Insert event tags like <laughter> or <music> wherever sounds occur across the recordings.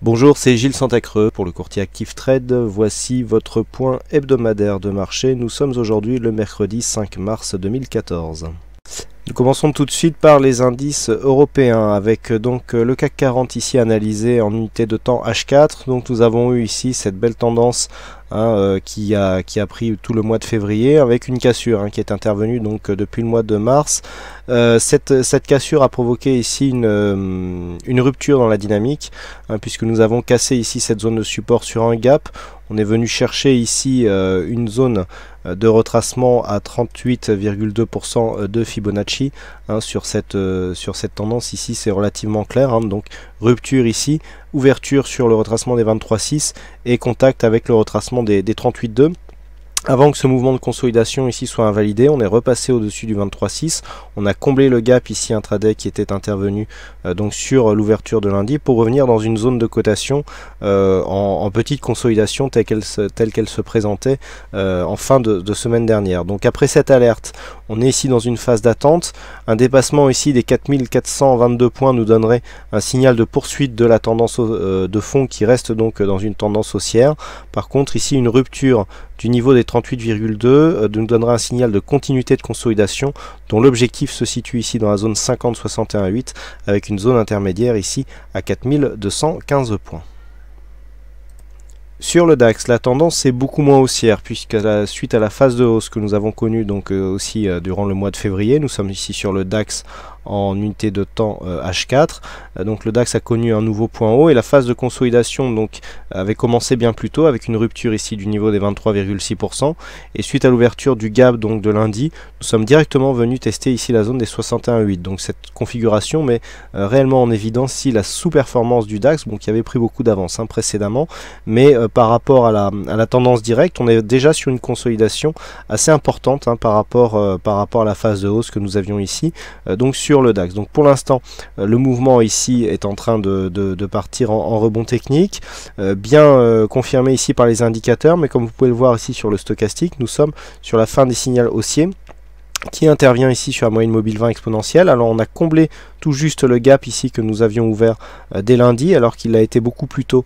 Bonjour, c'est Gilles Santacreux pour le courtier Active Trade. Voici votre point hebdomadaire de marché. Nous sommes aujourd'hui le mercredi 5 mars 2014. Nous commençons tout de suite par les indices européens avec donc le CAC 40 ici analysé en unité de temps H4. Donc nous avons eu ici cette belle tendance Hein, euh, qui, a, qui a pris tout le mois de février avec une cassure hein, qui est intervenue donc euh, depuis le mois de mars. Euh, cette, cette cassure a provoqué ici une, une rupture dans la dynamique hein, puisque nous avons cassé ici cette zone de support sur un gap. On est venu chercher ici une zone de retracement à 38,2% de Fibonacci sur, cette, sur cette tendance ici c'est relativement clair donc rupture ici, ouverture sur le retracement des 23.6 et contact avec le retracement des, 38.2 avant que ce mouvement de consolidation ici soit invalidé, on est repassé au-dessus du 23.6. On a comblé le gap ici intraday qui était intervenu euh, donc sur l'ouverture de lundi pour revenir dans une zone de cotation euh, en, petite consolidation telle qu'elle se, présentait euh, en fin de, semaine dernière. Donc après cette alerte, on est ici dans une phase d'attente. Un dépassement ici des 4422 points nous donnerait un signal de poursuite de la tendance de fond qui reste donc dans une tendance haussière. Par contre ici une rupture du niveau des 38,2 euh, nous donnera un signal de continuité de consolidation dont l'objectif se situe ici dans la zone 50 61 8 avec une zone intermédiaire ici à 4215 points. Sur le DAX, la tendance est beaucoup moins haussière puisque suite à la phase de hausse que nous avons connue donc euh, aussi euh, durant le mois de février, nous sommes ici sur le DAX en unité de temps H4. Euh, euh, donc le DAX a connu un nouveau point haut et la phase de consolidation donc, avait commencé bien plus tôt avec une rupture ici du niveau des 23,6%. Et suite à l'ouverture du gap donc, de lundi, nous sommes directement venus tester ici la zone des 61,8. Donc cette configuration met euh, réellement en évidence si la sous-performance du DAX, bon, qui avait pris beaucoup d'avance hein, précédemment, mais par rapport à la, tendance directe, on est déjà sur une consolidation assez importante hein, par, rapport, par rapport à la phase de hausse que nous avions ici. donc sur le DAX. Donc pour l'instant, euh, le mouvement ici est en train de, partir en, rebond technique, euh, bien euh, confirmé ici par les indicateurs, mais comme vous pouvez le voir ici sur le stochastique, nous sommes sur la fin des signaux haussiers qui intervient ici sur la moyenne mobile 20 exponentielle. Alors on a comblé tout juste le gap ici que nous avions ouvert dès lundi, alors qu'il a été beaucoup plus tôt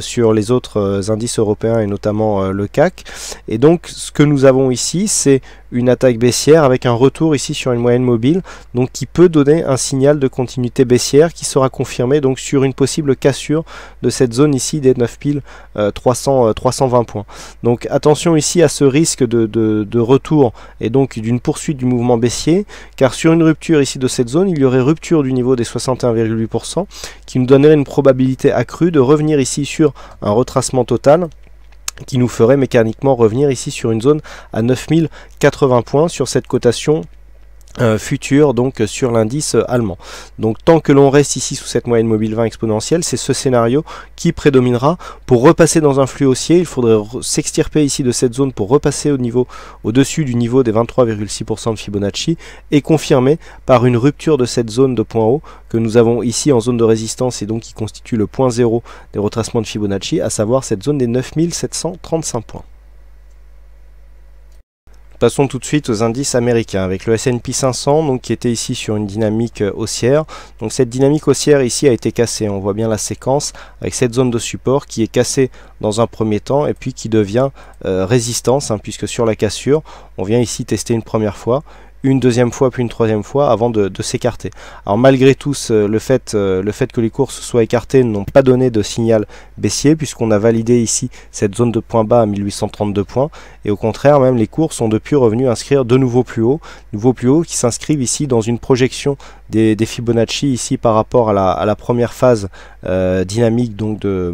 sur les autres indices européens et notamment le CAC. Et donc ce que nous avons ici, c'est une attaque baissière avec un retour ici sur une moyenne mobile donc qui peut donner un signal de continuité baissière qui sera confirmé donc sur une possible cassure de cette zone ici des 9 piles 300, euh, 320 euh, points donc attention ici à ce risque de, de, de retour et donc d'une poursuite du mouvement baissier car sur une rupture ici de cette zone il y aurait rupture du niveau des 61,8% qui nous donnerait une probabilité accrue de revenir ici sur un retracement total qui nous ferait mécaniquement revenir ici sur une zone à 9080 points sur cette cotation euh, futur donc sur l'indice allemand. Donc tant que l'on reste ici sous cette moyenne mobile 20 exponentielle, c'est ce scénario qui prédominera. Pour repasser dans un flux haussier, il faudrait s'extirper ici de cette zone pour repasser au niveau au-dessus du niveau des 23,6% de Fibonacci et confirmer par une rupture de cette zone de point haut que nous avons ici en zone de résistance et donc qui constitue le point zéro des retracements de Fibonacci, à savoir cette zone des 9735 points. Passons tout de suite aux indices américains avec le S&P 500 donc qui était ici sur une dynamique euh, haussière. Donc cette dynamique haussière ici a été cassée. On voit bien la séquence avec cette zone de support qui est cassée dans un premier temps et puis qui devient euh, résistance hein, puisque sur la cassure on vient ici tester une première fois une deuxième fois puis une troisième fois avant de, s'écarter. Alors malgré tout le fait, euh, le fait que les courses soient écartées n'ont pas donné de signal baissier puisqu'on a validé ici cette zone de points bas à 1832 points et au contraire même les courses sont depuis revenus inscrire de nouveaux plus haut, nouveaux plus hauts qui s'inscrivent ici dans une projection des, Fibonacci ici par rapport à la, première phase euh, dynamique donc de,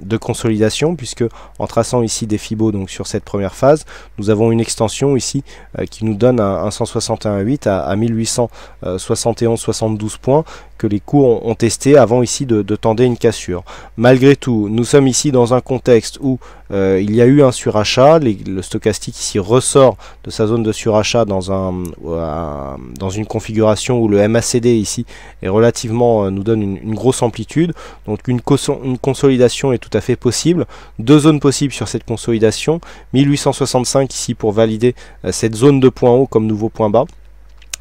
de, consolidation puisque en traçant ici des Fibos donc sur cette première phase nous avons une extension ici euh, qui nous donne un sens 61,8 à, à 1871-72 points que les cours ont testé avant ici de, de une cassure. Malgré tout, nous sommes ici dans un contexte où euh, il y a eu un surachat, le stochastique ici ressort de sa zone de surachat dans, un, euh, dans une configuration où le MACD ici est relativement, euh, nous donne une, grosse amplitude, donc une, consolidation est tout à fait possible, deux zones possibles sur cette consolidation, 1865 ici pour valider cette zone de point haut comme nouveau point bas,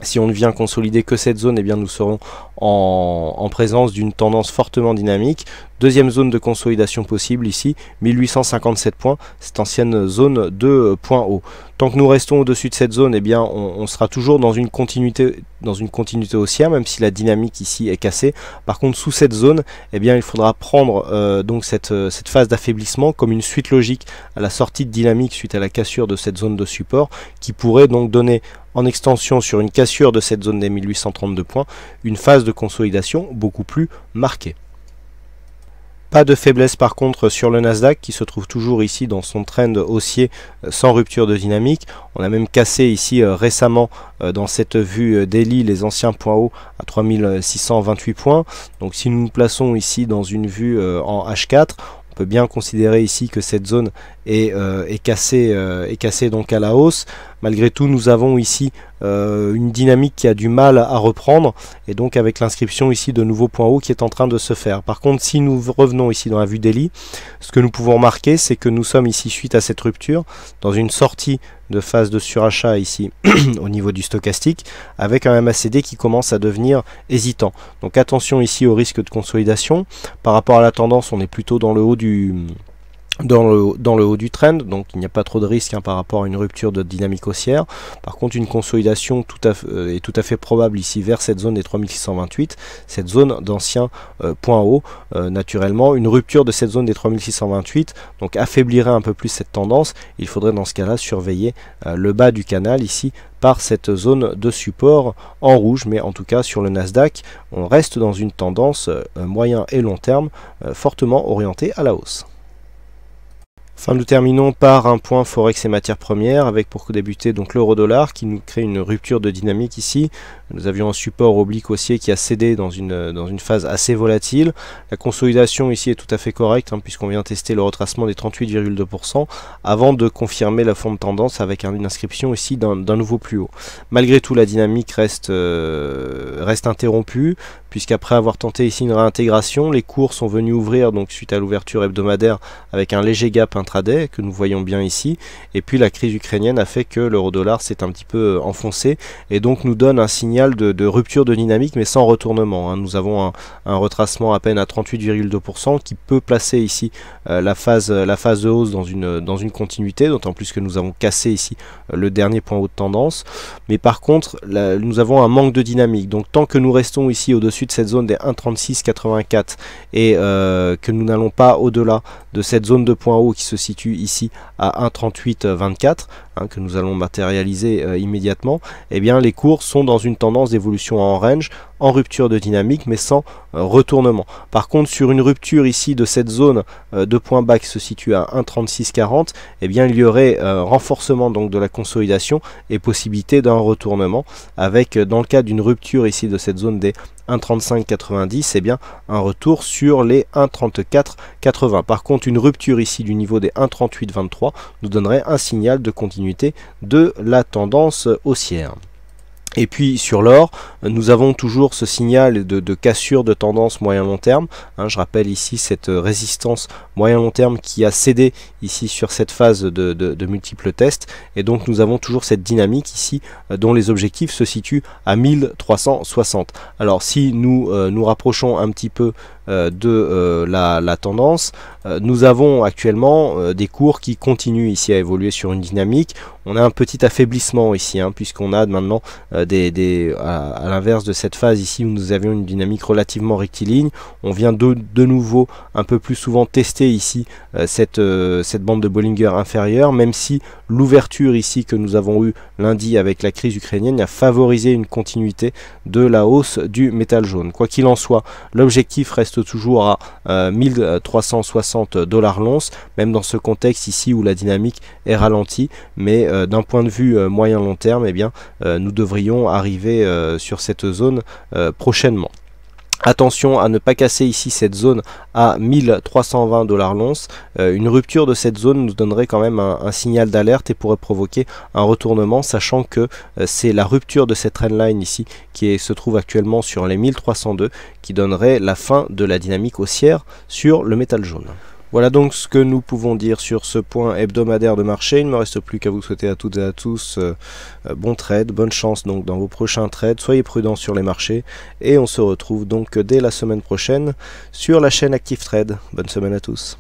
si on ne vient consolider que cette zone, eh bien nous serons en, en présence d'une tendance fortement dynamique. Deuxième zone de consolidation possible ici, 1857 points, cette ancienne zone de points haut. Tant que nous restons au-dessus de cette zone, eh bien, on, sera toujours dans une continuité, dans une continuité haussière, même si la dynamique ici est cassée. Par contre, sous cette zone, eh bien, il faudra prendre euh, donc cette, euh, cette phase d'affaiblissement comme une suite logique à la sortie de dynamique suite à la cassure de cette zone de support, qui pourrait donc donner en extension sur une cassure de cette zone des 1832 points, une phase de consolidation beaucoup plus marquée. Pas de faiblesse par contre sur le Nasdaq qui se trouve toujours ici dans son trend haussier euh, sans rupture de dynamique. On a même cassé ici euh, récemment euh, dans cette vue daily les anciens points hauts à 3628 points. Donc si nous nous plaçons ici dans une vue en H4, on peut bien considérer ici que cette zone euh, est, cassé, euh, cassé donc à la hausse. Malgré tout, nous avons ici euh, une dynamique qui a du mal à reprendre et donc avec l'inscription ici de nouveaux points haut qui est en train de se faire. Par contre, si nous revenons ici dans la vue d'Eli, ce que nous pouvons remarquer, c'est que nous sommes ici suite à cette rupture dans une sortie de phase de surachat ici <clears throat> au niveau du stochastique avec un MACD qui commence à devenir hésitant. Donc attention ici au risque de consolidation. Par rapport à la tendance, on est plutôt dans le haut du, dans le, haut du trend, donc il n'y a pas trop de risques hein, par rapport à une rupture de dynamique haussière. Par contre, une consolidation euh, est tout à fait probable ici vers cette zone des 3628, cette zone d'ancien euh, point haut, euh, naturellement. Une rupture de cette zone des 3628, donc affaiblirait un peu plus cette tendance. Il faudrait dans ce cas-là surveiller le bas du canal ici par cette zone de support en rouge, mais en tout cas sur le Nasdaq, on reste dans une tendance moyen et long terme fortement orientée à la hausse. Enfin, nous terminons par un point forex et matières premières avec pour débuter donc l'euro dollar qui nous crée une rupture de dynamique ici. Nous avions un support oblique haussier qui a cédé dans une, dans une phase assez volatile. La consolidation ici est tout à fait correcte hein, puisqu'on vient tester le retracement des 38,2% avant de confirmer la forme tendance avec une inscription ici d'un nouveau plus haut. Malgré tout la dynamique reste, euh, reste interrompue puisqu'après avoir tenté ici une réintégration, les cours sont venus ouvrir donc suite à l'ouverture hebdomadaire avec un léger gap que nous voyons bien ici. Et puis la crise ukrainienne a fait que l'euro-dollar s'est un petit peu euh, enfoncé et donc nous donne un signal de, rupture de dynamique mais sans retournement. Hein. Nous avons un, retracement à peine à 38,2% qui peut placer ici euh, la, phase, la phase de hausse dans une, dans une continuité, d'autant plus que nous avons cassé ici euh, le dernier point haut de tendance. Mais par contre, nous avons un manque de dynamique. Donc tant que nous restons ici au-dessus de cette zone des 1,3684 et que nous n'allons pas au-delà de cette zone de point haut qui se se situe ici à 1,3824. Hein, que nous allons matérialiser euh, immédiatement, eh bien les cours sont dans une tendance d'évolution en range, en rupture de dynamique, mais sans euh, retournement. Par contre, sur une rupture ici de cette zone euh, de point bas qui se situe à 1,3640, eh bien il y aurait renforcement donc de la consolidation et possibilité d'un retournement, avec dans le cas d'une rupture ici de cette zone des 1,3590, eh bien un retour sur les 1,3480. Par contre, une rupture ici du niveau des 1,3823 nous donnerait un signal de continuité de la tendance haussière. Et puis sur l'or, nous avons toujours ce signal de, cassure de tendance moyen-long terme. Hein, je rappelle ici cette euh, résistance moyen-long terme qui a cédé ici sur cette phase de, multiples tests. Et donc nous avons toujours cette dynamique ici euh, dont les objectifs se situent à 1360. Alors si nous euh, nous rapprochons un petit peu de la, tendance, euh, nous avons actuellement euh, des cours qui continuent ici à évoluer sur une dynamique. On a un petit affaiblissement ici, hein, puisqu'on a maintenant euh, à, l'inverse de cette phase ici où nous avions une dynamique relativement rectiligne, on vient de, de nouveau un peu plus souvent tester ici cette, cette bande de Bollinger inférieure, même si l'ouverture ici que nous avons eue lundi avec la crise ukrainienne a favorisé une continuité de la hausse du métal jaune. Quoi qu'il en soit, l'objectif reste toujours à 1360 euh, dollars l'once, même dans ce contexte ici où la dynamique est ralentie, mais euh, d'un point de vue euh, moyen-long terme, eh bien, nous devrions arriver sur cette zone prochainement. Attention à ne pas casser ici cette zone à 1320 dollars l'once. Euh, une rupture de cette zone nous donnerait quand même un, signal d'alerte et pourrait provoquer un retournement, sachant que euh, c'est la rupture de cette trendline ici qui se trouve actuellement sur les 1302 qui donnerait la fin de la dynamique haussière sur le métal jaune. Voilà donc ce que nous pouvons dire sur ce point hebdomadaire de marché. Il ne me reste plus qu'à vous souhaiter à toutes et à tous euh, euh, bon trade, bonne chance donc dans vos prochains trades. Soyez prudents sur les marchés et on se retrouve donc dès la semaine prochaine sur la chaîne Active Trade. Bonne semaine à tous.